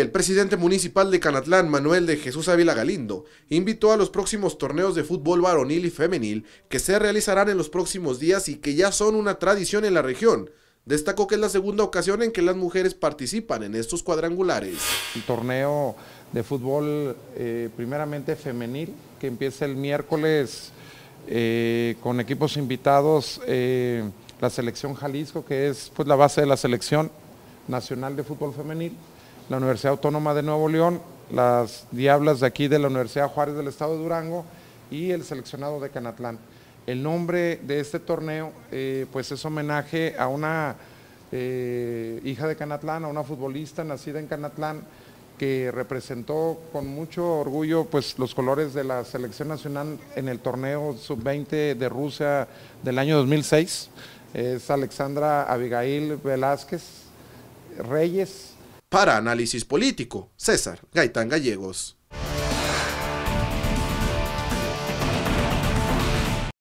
El presidente municipal de Canatlán, Manuel de Jesús Ávila Galindo, invitó a los próximos torneos de fútbol varonil y femenil que se realizarán en los próximos días y que ya son una tradición en la región. Destacó que es la segunda ocasión en que las mujeres participan en estos cuadrangulares. El torneo de fútbol eh, primeramente femenil que empieza el miércoles eh, con equipos invitados, eh, la selección Jalisco que es pues, la base de la selección nacional de fútbol femenil la Universidad Autónoma de Nuevo León, las Diablas de aquí de la Universidad Juárez del Estado de Durango y el seleccionado de Canatlán. El nombre de este torneo eh, pues es homenaje a una eh, hija de Canatlán, a una futbolista nacida en Canatlán que representó con mucho orgullo pues, los colores de la selección nacional en el torneo sub-20 de Rusia del año 2006. Es Alexandra Abigail Velázquez Reyes, para Análisis Político, César Gaitán Gallegos.